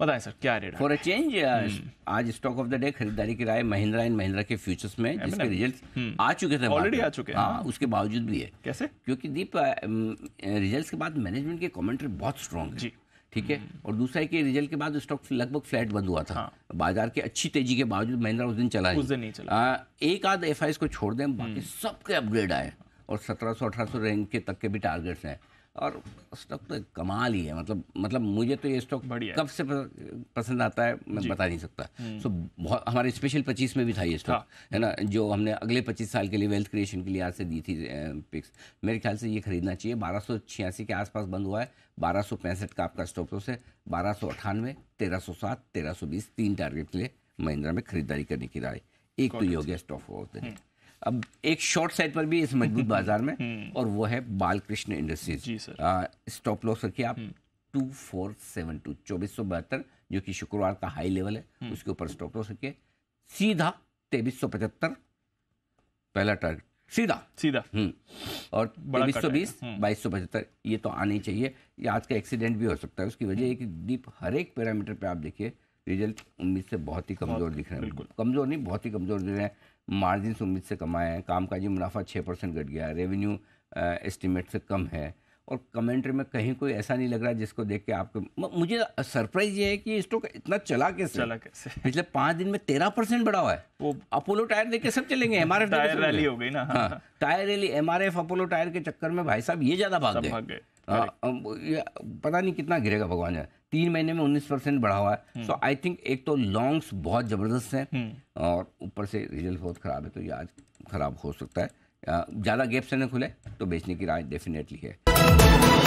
बताएं सर क्या rate for a change आज स्टॉक ऑफ द डे खरीदारी की राय महिंद्रा एंड महिंद्रा के फ्यूचर्स में जिसके रिजल्ट hmm. आ चुके थे ऑलरेडी आ चुके हैं हाँ, हाँ उसके बावजूद भी है कैसे क्योंकि दीप रिजल्ट uh, um, uh, के बाद मैनेजमेंट के कॉमेंट्री बहुत स्ट्रॉन्ग है ठीक है hmm. और दूसरा है कि रिजल्ट के बाद स्टॉक लगभग फ्लैट बंद हुआ था हाँ। बाजार की अच्छी तेजी के बावजूद महिंद्रा उस दिन चला उस दिन नहीं चला आ, हाँ, एक आध एफ को छोड़ दें बाकी hmm. सबके अपग्रेड आए और सत्रह सौ अठारह सौ रेंज के तक के भी टारगेट्स हैं और स्टॉक तो कमाल ही है मतलब मतलब मुझे तो ये स्टॉक कब से पसंद आता है मैं बता नहीं सकता सो हम्म। बहुत हमारे स्पेशल पच्चीस में भी था ये स्टॉक हाँ। है ना जो हमने अगले पच्चीस साल के लिए वेल्थ क्रिएशन के लिए आज से दी थी पिक्स मेरे ख्याल से ये खरीदना चाहिए बारह के आसपास बंद हुआ है बारह का आपका स्टॉक तो से बारह सौ अठानवे तेरह सौ सात तेरह सौ बीस तीन टारगेट के लिए महिंद्रा में खरीदारी करने की राय एक तो ये हो गया स्टॉक होते हैं अब एक शॉर्ट साइड पर भी इस मजबूत बाजार में हम्म। और वो है बालकृष्ण इंडस्ट्रीज स्टॉप लॉस रखिए आप टू फोर सेवन टू चौबीस सौ बहत्तर जो कि शुक्रवार का हाई लेवल है हम्म। उसके ऊपर स्टॉप लॉस रखिए सीधा तेबीस सौ पचहत्तर पहला टारगेट सीधा सीधा हम्म। और तेईस सौ बीस बाईस सौ पचहत्तर ये तो आनी चाहिए ये आज का एक्सीडेंट भी हो सकता है उसकी वजह है कि डीप हर एक पैरामीटर पे आप देखिए रिजल्ट उम्मीद से बहुत ही कमज़ोर दिख रहे हैं कमज़ोर नहीं बहुत ही कमज़ोर दिख रहे हैं मार्जिन उम्मीद से कमाए हैं कामकाजी मुनाफा छः परसेंट घट गया है रेवेन्यू एस्टिमेट से कम है और कमेंट्री में कहीं कोई ऐसा नहीं लग रहा जिसको देख के आपको मुझे सरप्राइज ये है कि स्टॉक इतना चला कैसे चला कैसे पिछले पाँच दिन में तेरह परसेंट बढ़ा हुआ है वो अपोलो टायर देख के सब चलेंगे M R F tyre rally हो गई ना हाँ tyre rally M R F Apollo tyre के चक्कर में भाई साहब ये ज़्यादा भाग गए हाँ, पता नहीं कितना गिरेगा भगवान जाए तीन महीने में उन्नीस परसेंट बढ़ा हुआ है सो आई थिंक एक तो लॉन्ग्स बहुत ज़बरदस्त हैं हम्म। और ऊपर से रिजल्ट बहुत ख़राब है तो ये आज ख़राब हो सकता है ज़्यादा गैप से खुले तो बेचने की राय डेफिनेटली है